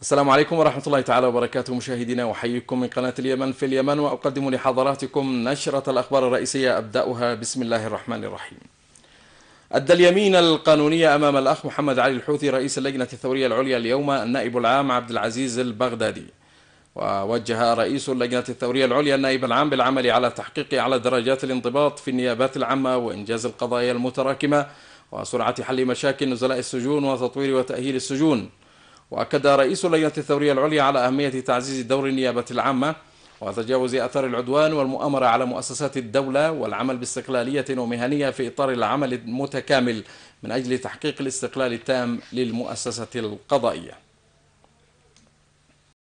السلام عليكم ورحمة الله تعالى وبركاته مشاهدينا أحييكم من قناة اليمن في اليمن وأقدم لحضراتكم نشرة الأخبار الرئيسية أبدأها بسم الله الرحمن الرحيم أدى اليمين القانونية أمام الأخ محمد علي الحوثي رئيس اللجنة الثورية العليا اليوم النائب العام عبد العزيز البغدادي ووجه رئيس اللجنة الثورية العليا النائب العام بالعمل على تحقيق أعلى درجات الانضباط في النيابات العامة وإنجاز القضايا المتراكمة وسرعة حل مشاكل نزلاء السجون وتطوير وتأهيل السجون وأكد رئيس اللجنه الثورية العليا على أهمية تعزيز دور النيابة العامة وتجاوز أثر العدوان والمؤامرة على مؤسسات الدولة والعمل باستقلالية ومهنية في إطار العمل المتكامل من أجل تحقيق الاستقلال التام للمؤسسة القضائية